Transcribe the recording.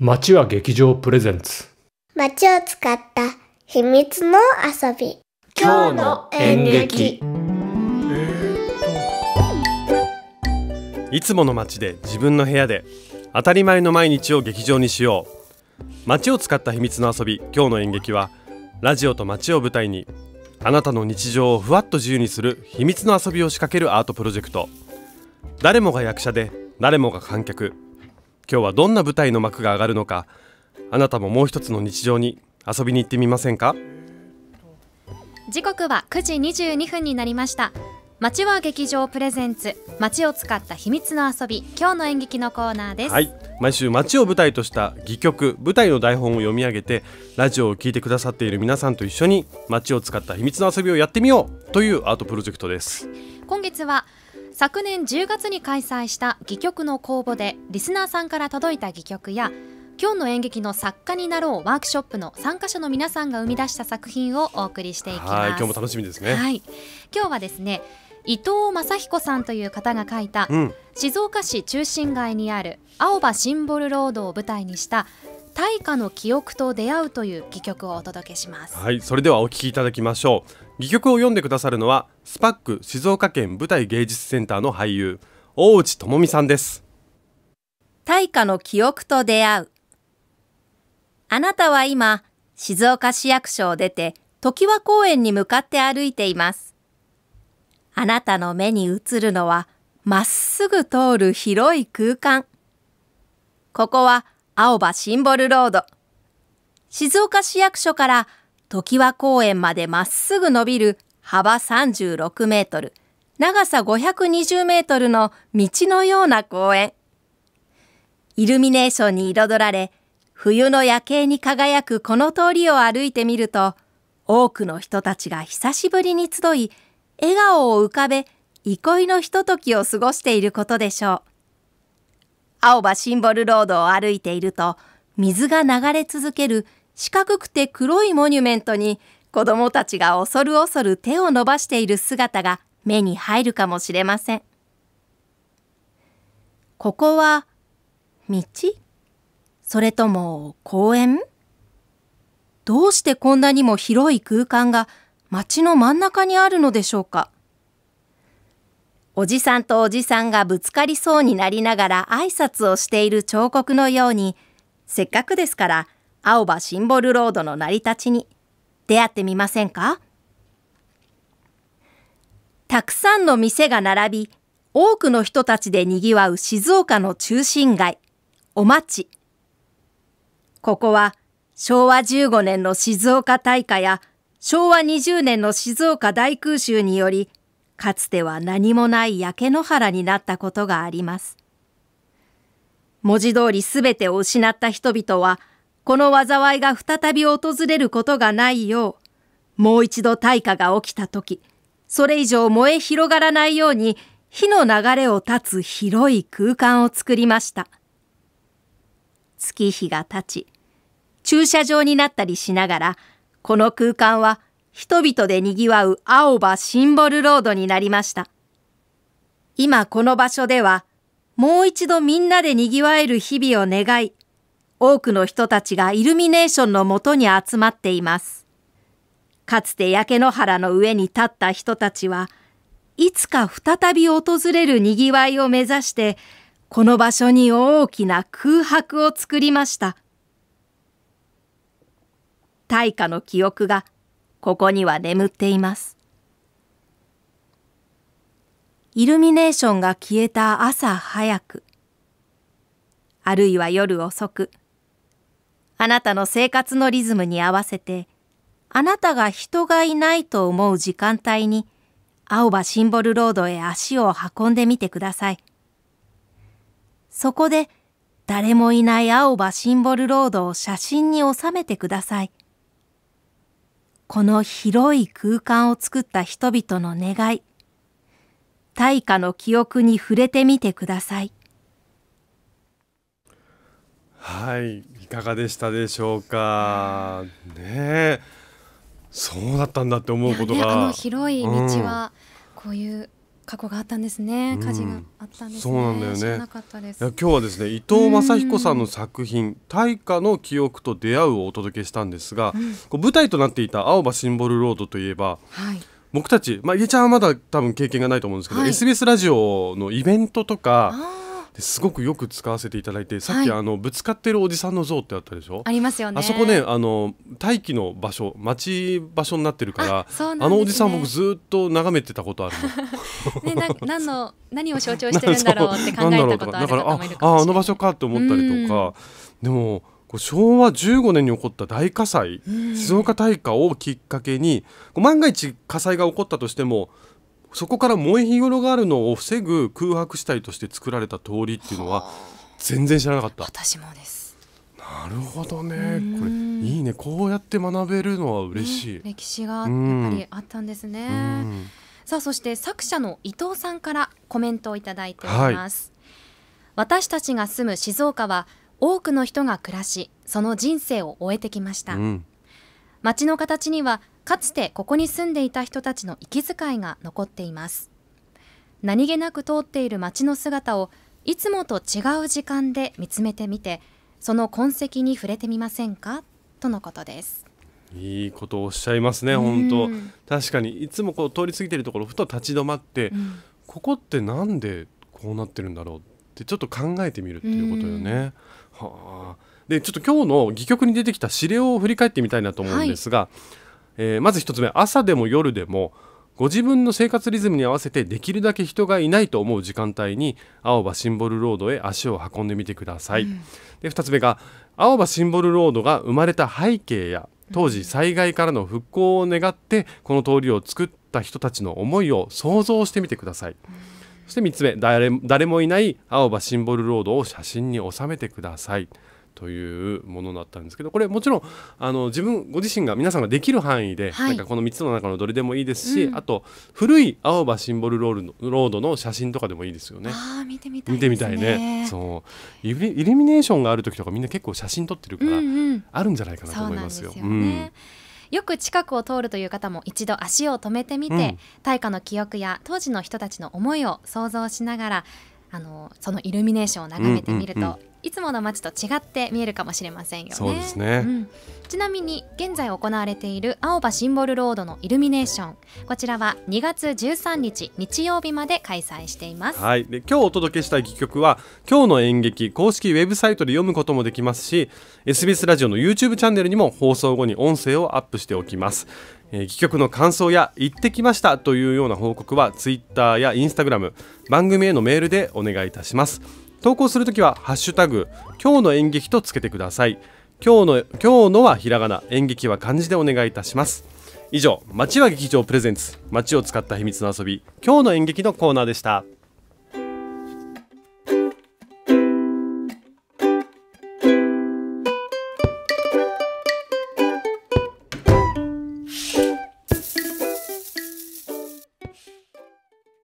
町は劇場プレゼンツ街を使った秘密の遊び今日の演劇いつもの街で自分の部屋で当たり前の毎日を劇場にしよう街を使った秘密の遊び今日の演劇はラジオと街を舞台にあなたの日常をふわっと自由にする秘密の遊びを仕掛けるアートプロジェクト誰もが役者で誰もが観客今日はどんな舞台の幕が上がるのかあなたももう一つの日常に遊びに行ってみませんか時刻は9時22分になりました街は劇場プレゼンツ街を使った秘密の遊び今日の演劇のコーナーです、はい、毎週街を舞台とした戯曲舞台の台本を読み上げてラジオを聴いてくださっている皆さんと一緒に街を使った秘密の遊びをやってみようというアートプロジェクトです今月は昨年10月に開催した戯曲の公募でリスナーさんから届いた戯曲や今日の演劇の作家になろうワークショップの参加者の皆さんが生み出した作品をお送りしていきます今日も楽しみですねはい今日はですね伊藤正彦さんという方が書いた、うん、静岡市中心街にある青葉シンボルロードを舞台にした大化の記憶と出会うという戯曲をお届けしますはいそれではお聞きいただきましょう戯曲を読んでくださるのはスパック静岡県舞台芸術センターの俳優大内智美さんです大化の記憶と出会うあなたは今静岡市役所を出て常盤公園に向かって歩いていますあなたの目に映るのはまっすぐ通る広い空間ここは青葉シンボルロード静岡市役所から常盤公園までまっすぐ伸びる幅36メートル、長さ520メートルの道のような公園。イルミネーションに彩られ、冬の夜景に輝くこの通りを歩いてみると、多くの人たちが久しぶりに集い、笑顔を浮かべ、憩いのひとときを過ごしていることでしょう。青葉シンボルロードを歩いていると、水が流れ続ける四角くて黒いモニュメントに子供たちが恐る恐る手を伸ばしている姿が目に入るかもしれません。ここは道それとも公園どうしてこんなにも広い空間が街の真ん中にあるのでしょうかおじさんとおじさんがぶつかりそうになりながら挨拶をしている彫刻のようにせっかくですから青葉シンボルロードの成り立ちに出会ってみませんかたくさんの店が並び、多くの人たちで賑わう静岡の中心街、お町。ここは昭和15年の静岡大火や昭和20年の静岡大空襲により、かつては何もない焼け野原になったことがあります。文字通りすべてを失った人々は、この災いが再び訪れることがないよう、もう一度大火が起きた時、それ以上燃え広がらないように火の流れを断つ広い空間を作りました。月日が経ち、駐車場になったりしながら、この空間は人々で賑わう青葉シンボルロードになりました。今この場所では、もう一度みんなで賑わえる日々を願い、多くの人たちがイルミネーションのもとに集まっています。かつて焼け野原の上に立った人たちは、いつか再び訪れる賑わいを目指して、この場所に大きな空白を作りました。大化の記憶がここには眠っています。イルミネーションが消えた朝早く、あるいは夜遅く、あなたの生活のリズムに合わせて、あなたが人がいないと思う時間帯に、青葉シンボルロードへ足を運んでみてください。そこで、誰もいない青葉シンボルロードを写真に収めてください。この広い空間を作った人々の願い、大化の記憶に触れてみてください。はい、かがでしたでしょうか。ねそうだったんだって思うことが。ね、あの広い道は、こういう過去があったんですね。火事があったんです、ねうん、そうなんだよね。今日はですね、伊藤正彦さんの作品、大化の記憶と出会うをお届けしたんですが、うん、舞台となっていた青葉シンボルロードといえば、はい、僕たち、まあ、家ちゃんはまだ多分経験がないと思うんですけど、はい、SBS ラジオのイベントとか。すごくよく使わせていただいてさっき、はい、あのぶつかってるおじさんの像ってあったでしょありますよねあそこねあの待機の場所待ち場所になってるからあね、あのおじさん僕ずっと眺めてたことある ね、な何 の何を象徴してるんだろうって考えたことある方もいるからああの場所かと思ったりとかでも昭和15年に起こった大火災静岡大火をきっかけに万が一火災が起こったとしてもそこから燃え日頃があるのを防ぐ空白地帯として作られた通りっていうのは全然知らなかった私もですなるほどねこれいいねこうやって学べるのは嬉しい、ね、歴史がやっぱりあったんですねさあそして作者の伊藤さんからコメントをいただいております、はい、私たちが住む静岡は多くの人が暮らしその人生を終えてきました、うん、街の形にはかつてここに住んでいた人たちの息遣いが残っています何気なく通っている街の姿をいつもと違う時間で見つめてみてその痕跡に触れてみませんかとのことですいいことをおっしゃいますね、本当、確かにいつもこう通り過ぎているところふと立ち止まって、うん、ここってなんでこうなってるんだろうってちょっと考えてみるっていうことよね。はあ、でちょっと今日の戯曲に出てきた指令を振り返ってみたいなと思うんですが、はいえー、まず1つ目朝でも夜でもご自分の生活リズムに合わせてできるだけ人がいないと思う時間帯に青葉シンボルロードへ足を運んでみてください、うん、で2つ目が青葉シンボルロードが生まれた背景や当時災害からの復興を願ってこの通りを作った人たちの思いを想像してみてください、うん、そして3つ目誰もいない青葉シンボルロードを写真に収めてくださいというものだったんですけどこれもちろんあの自分ご自身が皆さんができる範囲で、はい、なんかこの3つの中のどれでもいいですし、うん、あと古い青葉シンボルロールのロードの写真とかでもいいですよね。あ見てみたい、ね、見てみたいねそうイルミネーションがある時とかみんな結構写真撮ってるから、うんうん、あるんじゃないかなと思いますよ。よく近くを通るという方も一度足を止めてみて、うん、大化の記憶や当時の人たちの思いを想像しながらあのそのイルミネーションを眺めてみると、いつもの街と違って見えるかもしれませんよね。そうですね、うん、ちなみに現在行われている青葉シンボルロードのイルミネーションこちらは2月13日日曜日まで開催しています。はい、で今日お届けした戯曲は今日の演劇公式ウェブサイトで読むこともできますし SBS ラジオの YouTube チャンネルにも放送後に音声をアップしておきます。えー、戯曲の感想や行ってきましたというような報告は Twitter や Instagram 番組へのメールでお願いいたします。投稿するときは「ハッシュタグ今日の演劇」とつけてください今日の今日のはひらがな演劇は漢字でお願いいたします以上「町は劇場プレゼンツ町を使った秘密の遊び今日の演劇」のコーナーでした